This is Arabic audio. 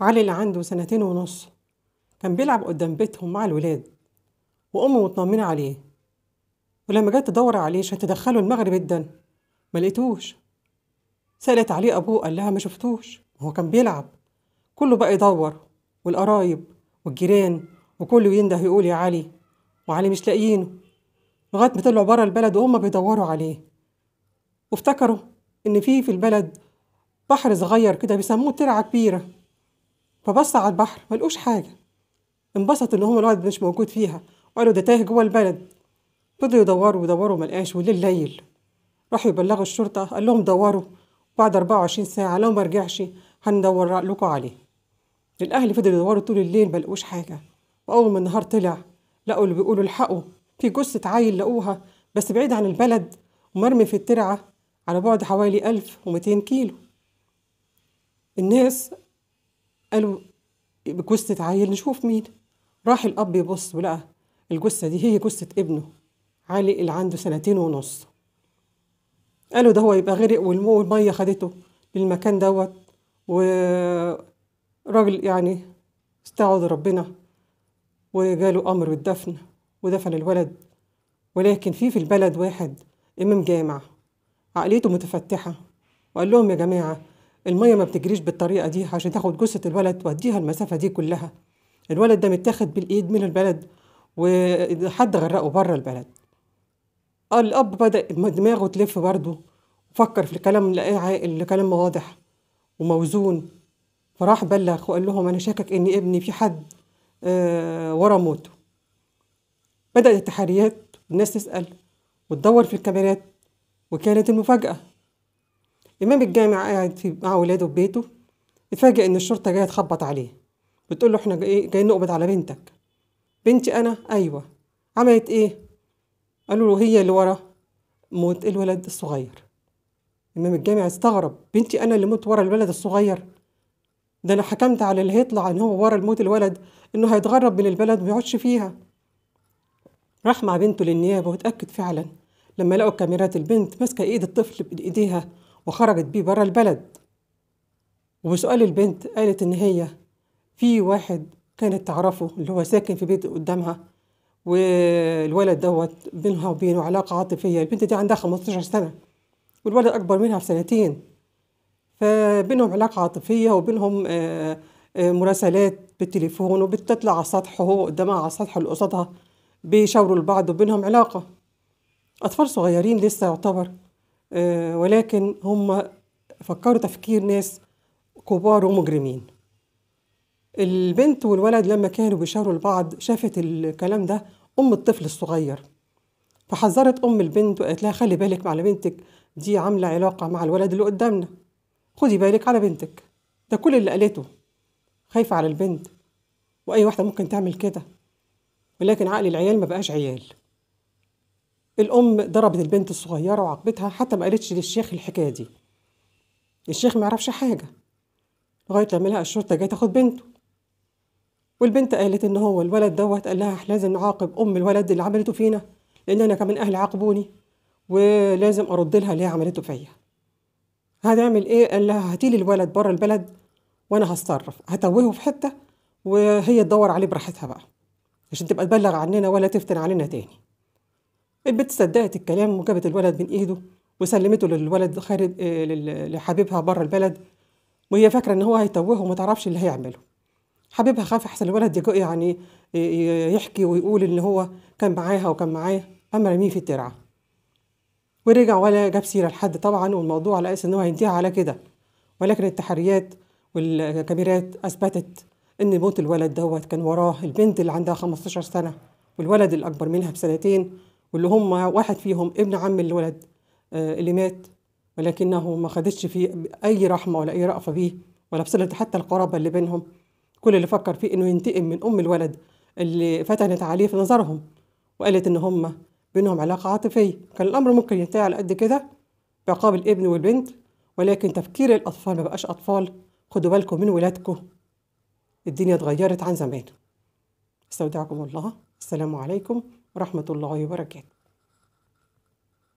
علي اللي عنده سنتين ونص كان بيلعب قدام بيتهم مع الولاد وأمه مطمنة عليه ولما جت تدور عليه عشان تدخله المغرب الدن ما لقيتوش سألت عليه أبوه قال لها ما شفتوش هو كان بيلعب كله بقى يدور والقرايب والجيران وكله ينده يقول يا علي وعلي مش لاقيينه لغاية ما طلعوا بره البلد وهم بيدوروا عليه وافتكروا إن في في البلد بحر صغير كده بيسموه ترعة كبيرة فبص على البحر ملقوش حاجة انبسط إن هو الواد مش موجود فيها وقالوا ده تايه جوه البلد فضلوا يدوروا ويدوروا ملقاش والليل ليل راحوا يبلغوا الشرطة قال لهم دوروا بعد 24 ساعة لو ما رجعش هندور لكم عليه الأهل فضلوا يدوروا طول الليل ملقوش حاجة وأول ما النهار طلع لقوا اللي بيقولوا الحقوا في جثة عيل لقوها بس بعيد عن البلد ومرمي في الترعة على بعد حوالي 1200 كيلو الناس قالوا جثة عيل نشوف مين راح الأب يبص ولقى الجثة دي هي جثة ابنه علي اللي عنده سنتين ونص قالوا ده هو يبقى غرق والمية خدته للمكان دوت وراجل يعني استعوذ ربنا وجاله أمر بالدفن ودفن الولد ولكن في في البلد واحد إمام جامع عقليته متفتحة وقال لهم يا جماعة المية ما بتجريش بالطريقة دي عشان تاخد جثة الولد توديها المسافة دي كلها الولد ده متاخد بالإيد من البلد وحد غرقه بره البلد الأب بدأ دماغه تلف برضه فكر في الكلام اللي كلام واضح وموزون فراح بلغ وقال لهم أنا شاكك إن ابني في حد آه، ورا موته بدأت التحريات الناس تسأل وتدور في الكاميرات وكانت المفاجأة إمام الجامع قاعد في مع ولاده في بيته اتفاجئ إن الشرطة جاية تخبط عليه بتقول له إحنا جايين نقبض على بنتك بنتي أنا أيوة عملت إيه؟ قالوا له هي اللي ورا موت الولد الصغير إمام الجامع استغرب بنتي أنا اللي موت ورا الولد الصغير ده أنا حكمت على اللي هيطلع إن هو ورا الموت الولد إنه هيتغرب من البلد وما فيها راح مع بنته للنيابة وتأكد فعلا لما لقوا كاميرات البنت ماسكة إيد الطفل بإيديها وخرجت بيه بره البلد وبسؤال البنت قالت إن هي في واحد كانت تعرفه اللي هو ساكن في بيت قدامها والولد دوت بينها وبينه علاقة عاطفية البنت دي عندها 15 سنة والولد أكبر منها بسنتين فبينهم علاقة عاطفية وبينهم آه، آه، مراسلات بالتليفون وبتطلع على السطح وهو قدامها على السطح اللي قصادها بيشاوروا لبعض وبينهم علاقة أطفال صغيرين لسه يعتبر آه، ولكن هم فكروا تفكير ناس كبار ومجرمين البنت والولد لما كانوا بيشاوروا لبعض شافت الكلام ده أم الطفل الصغير فحذرت أم البنت وقالت لها خلي بالك على بنتك دي عاملة علاقة مع الولد اللي قدامنا خدي بالك على بنتك ده كل اللي قالته خايفة على البنت وأي واحدة ممكن تعمل كده ولكن عقل العيال ما بقاش عيال الأم ضربت البنت الصغيرة وعاقبتها حتى ما قالتش للشيخ الحكاية دي الشيخ ما يعرفش حاجة لغاية لما لقى الشرطة جاية تاخد بنته والبنت قالت إن هو الولد دوت قال لها لازم نعاقب أم الولد اللي عملته فينا لأن أنا كمان أهلي عاقبوني ولازم أرد لها اللي هي عملته فيا هتعمل إيه؟ قال لها هاتي لي الولد بره البلد وأنا هتصرف هتوهه في حتة وهي تدور عليه براحتها بقى عشان تبقى تبلغ عننا ولا تفتن علينا تاني البت صدقت الكلام وجابت الولد من ايده وسلمته للولد خارج آه، لحبيبها بره البلد وهي فاكره ان هو هيتوهه وما تعرفش اللي هيعمله حبيبها خاف احسن الولد يعني يحكي ويقول ان هو كان معاها وكان معاه اما رميه في الترعه ورجع ولا جاب سيره لحد طبعا والموضوع على اساس ان هو هينتهي على كده ولكن التحريات والكاميرات اثبتت ان موت الولد دوت كان وراه البنت اللي عندها 15 سنه والولد الاكبر منها بسنتين واللي هم واحد فيهم ابن عم الولد آه، اللي مات ولكنه ما خدتش فيه أي رحمة ولا أي رأفة بيه ولا بصلة حتى القرابة اللي بينهم كل اللي فكر فيه إنه ينتقم من أم الولد اللي فتنت عليه في نظرهم وقالت إن هم بينهم علاقة عاطفية كان الأمر ممكن ينتهي على قد كده بعقاب الابن والبنت ولكن تفكير الأطفال ما بقاش أطفال خدوا بالكم من ولادكم الدنيا اتغيرت عن زمان استودعكم الله السلام عليكم ورحمة الله وبركاته